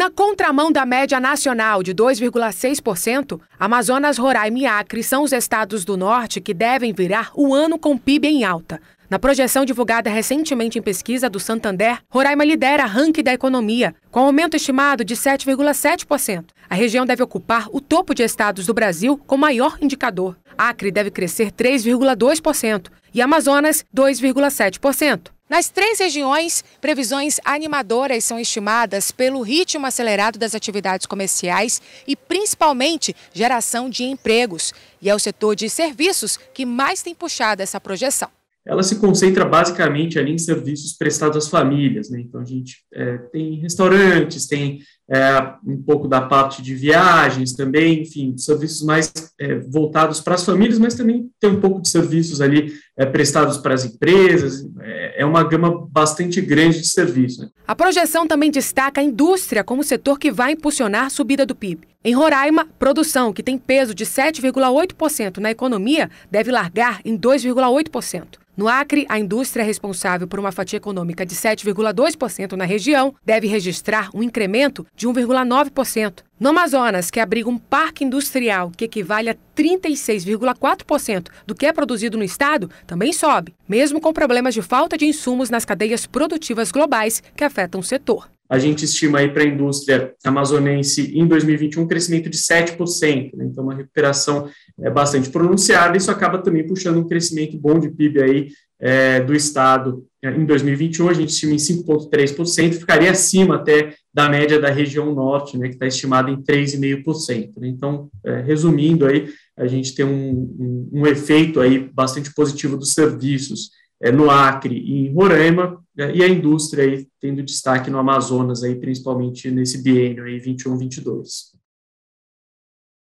Na contramão da média nacional de 2,6%, Amazonas, Roraima e Acre são os estados do norte que devem virar o ano com PIB em alta. Na projeção divulgada recentemente em pesquisa do Santander, Roraima lidera ranking da economia, com aumento estimado de 7,7%. A região deve ocupar o topo de estados do Brasil com maior indicador. Acre deve crescer 3,2% e Amazonas 2,7%. Nas três regiões, previsões animadoras são estimadas pelo ritmo acelerado das atividades comerciais e principalmente geração de empregos. E é o setor de serviços que mais tem puxado essa projeção. Ela se concentra basicamente ali em serviços prestados às famílias, né? Então a gente é, tem restaurantes, tem é, um pouco da parte de viagens também, enfim, serviços mais é, voltados para as famílias, mas também tem um pouco de serviços ali é, prestados para as empresas, é, é uma gama bastante grande de serviços. Né? A projeção também destaca a indústria como setor que vai impulsionar a subida do PIB. Em Roraima, produção, que tem peso de 7,8% na economia, deve largar em 2,8%. No Acre, a indústria responsável por uma fatia econômica de 7,2% na região deve registrar um incremento de 1,9%. No Amazonas, que abriga um parque industrial que equivale a 36,4% do que é produzido no estado, também sobe, mesmo com problemas de falta de insumos nas cadeias produtivas globais que afetam o setor. A gente estima aí para a indústria amazonense em 2021 um crescimento de 7%, né? então uma recuperação é, bastante pronunciada, isso acaba também puxando um crescimento bom de PIB aí é, do Estado é, em 2021, a gente estima em 5,3%, ficaria acima até da média da região norte, né, que está estimada em 3,5%. Né? Então, é, resumindo aí, a gente tem um, um, um, efeito aí bastante positivo dos serviços é, no Acre e em Roraima, é, e a indústria aí tendo destaque no Amazonas, aí, principalmente nesse biênio 21-22.